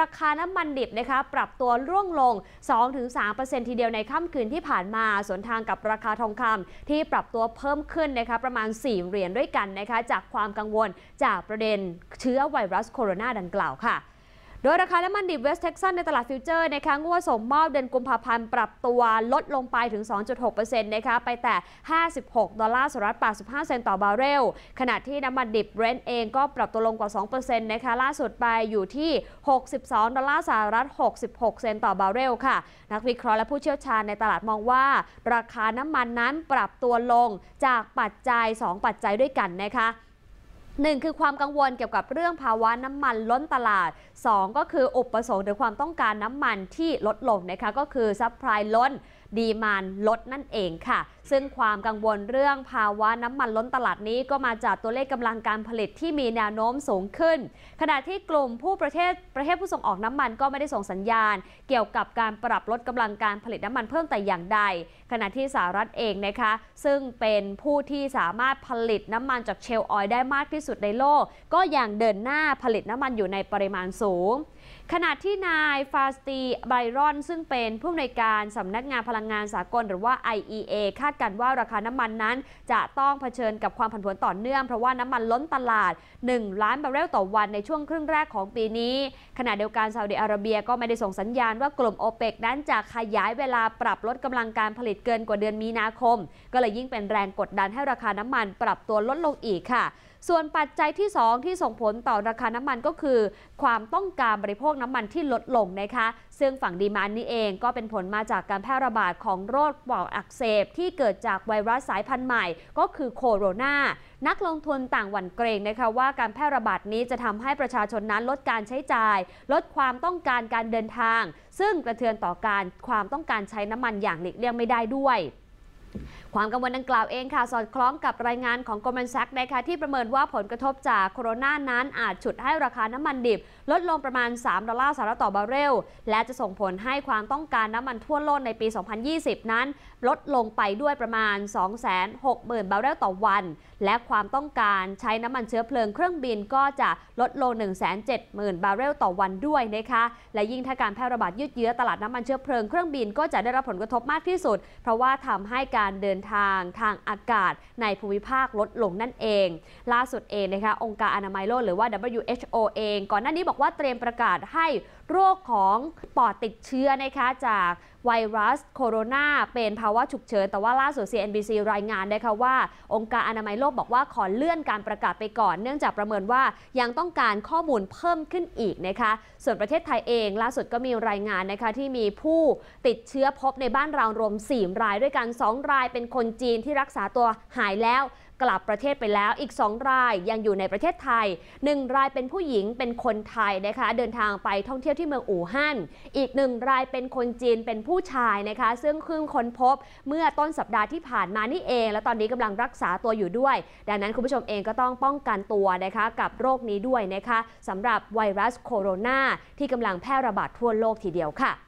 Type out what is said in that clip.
ราคาน้ำมันดิบนะคะปรับตัวร่วงลง 2-3%ทีเดียวในค่ำคืนที่ผ่านมาสวนทางกับราคาทองคำที่ปรับตัวเพิ่มขึ้นนะคะ ประมาณ 4 เหรียญด้วยกันนะคะ จากความกังวลจากประเด็นเชื้อไวรัสโคโรนาดังกล่าวค่ะโดยราคาน้ำมันดิบเวสเท็กซัสในตลาดฟิวเจอร์นะคะงวดส่งมอบเดือนกุมภาพันธ์ปรับตัวลดลงไปถึง 2.6%นะคะไปแต่ 56 ดอลลาร์สหรัฐ 85 เซนต์ต่อบาร์เรลขณะที่น้ำมันดิบเบรนท์เองก็ปรับตัวลงกว่า2%นะคะล่าสุดไป อยู่ที่ 62 ดอลลาร์สหรัฐ 66 เซนต์ต่อบาร์เรลค่ะนักวิเคราะห์และผู้เชี่ยวชาญในตลาดมองว่า ราคาน้ำมันนั้นปรับตัวลง จากปัจจัย 2 ปัจจัยด้วยกันนะคะหนึ่งคือความกังวลเกี่ยวกับเรื่องภาวะน้ำมันล้นตลาด2ก็คืออุปสงค์ หรือความต้องการน้ำมันที่ลดลงนะคะก็คือซัพพลายล้นดีมานลดนั่นเองค่ะ ซึ่งความกังวลเรื่องภาวะน้ำมันล้นตลาดนี้ก็มาจากตัวเลขกำลังการผลิตที่มีแนวโน้มสูงขึ้น ขณะที่กลุ่มผู้ประเทศประเทศผู้ส่งออกน้ำมันก็ไม่ได้ส่งสัญญาณ เกี่ยวกับการปรับลดกำลังการผลิตน้ำมันเพิ่มแต่อย่างใด ขณะที่สหรัฐเองนะคะซึ่งเป็นผู้ที่สามารถผลิตน้ำมันจากเชลล์ออยล์ได้มากที่สุดในโลก ก็ยังเดินหน้าผลิตน้ำมันอยู่ในปริมาณสูง ขณะที่นายฟาสตี ไบรอน ซึ่งเป็นผู้อำนวยการสำนักงานพลลังงานสากลหรือว่า IEA คาดการว่าราคาน้ำมันนั้น จะต้องเผชิญกับความผันผวนต่อเนื่องเพราะว่าน้ำมันล้นตลาด 1 ล้านบาร์เรลต่อวันในช่วงครึ่งแรกของปีนี้ ขณะเดียวกันซาอุดิอาระเบียก็ไม่ได้ส่งสัญญาณว่ากลุ่มโอเปกนั้นจะขยายเวลาปรับลดกำลังการผลิตเกินกว่าเดือนมีนาคม ก็เลยยิ่งเป็นแรงกดดันให้ราคาน้ำมันปรับตัวลดลงอีกค่ะ ส่วนปัจจัยที่ 2 ที่ส่งผลต่อราคาน้ำมันก็คือ ความต้องการบริโภคน้ำมันที่ลดลงนะคะซึ่งฝั่งดีมานนี้เองก็เป็นผลมาจากการแพร่ระบาดของโรคปอดอักเสบที่เกิดจากไวรัสสายพันธุ์ใหม่ก็คือโคโรนานักลงทุนต่างหวั่นเกรงนะคะว่าการแพร่ระบาดนี้จะทำให้ประชาชนนั้นลดการใช้จ่าย ลดความต้องการการเดินทาง ซึ่งกระเทือนต่อการความต้องการใช้น้ำมันอย่างหลีกเลี่ยงไม่ได้ด้วยความกังวลดังกล่าวเองค่ะ สอดคล้องกับรายงานของก a มันแซกนะคะที่ประเมินว่าผลกระทบจากโคโรนานั้นอาจฉุดให้ราคาน้ำมันดิบลดลงประมาณ 3 ดอลลาร์สหรัฐต่อบาร์เรลและจะส่งผลให้ความต้องการน้ำมันทั่วโลกในปี 2020 นั้นลดลงไปด้วยประมาณ 260,000 บาร์เรลต่อวัน และความต้องการใช้น้ำมันเชื้อเพลิงเครื่องบินก็จะลดลง170,000 บาร์เรลต่อวันด้วยนะคะและยิ่งถ้าการแพร่ระบาดยืดเยื้อตลาดน้ำมันเชื้อเพลิงเครื่องบินก็จะได้รับผลกระทบมากที่สุด เพราะว่าทำให้การเดินทางทางอากาศในภูมิภาคลดลงนั่นเอง ล่าสุดเองนะคะองค์การอนามัยโลกหรือว่า WHO เองก่อนหน้านี้บอกว่าเตรียมประกาศให้โรคของปอดติดเชื้อนะคะจากไวรัสโคโรนาเป็นภาวะฉุกเฉินแต่ว่าล่าสุด CNBC รายงานนะคะว่า องค์การอนามัยโลกบอกว่าขอเลื่อนการประกาศไปก่อน เนื่องจากประเมินว่ายังต้องการข้อมูลเพิ่มขึ้นอีกนะคะส่วนประเทศไทยเอง ล่าสุดก็มีรายงานนะคะที่มีผู้ติดเชื้อพบในบ้านเรารวม4รายด้วยกัน 2 รายเป็นคนจีนที่รักษาตัวหายแล้วกลับประเทศไปแล้วอีก 2 รายยังอยู่ในประเทศไทย 1 รายเป็นผู้หญิงเป็นคนไทยนะคะ เดินทางไปท่องเที่ยวที่เมืองอู่ฮั่นอีกหนึ่งรายเป็นคนจีนเป็นผู้ชายนะคะซึ่งคพิ่งค้นพบเมื่อต้นสัปดาห์ที่ผ่านมานี่เอง และตอนนี้กำลังรักษาตัวอยู่ด้วย ดังนั้นคุณผู้ชมเองก็ต้องป้องกันตัวนะคะกับโรคนี้ด้วยนะคะสำหรับไวรัสโคโรนาที่กำลังแพร่ระบาดทั่วโลกทีเดียวค่ะ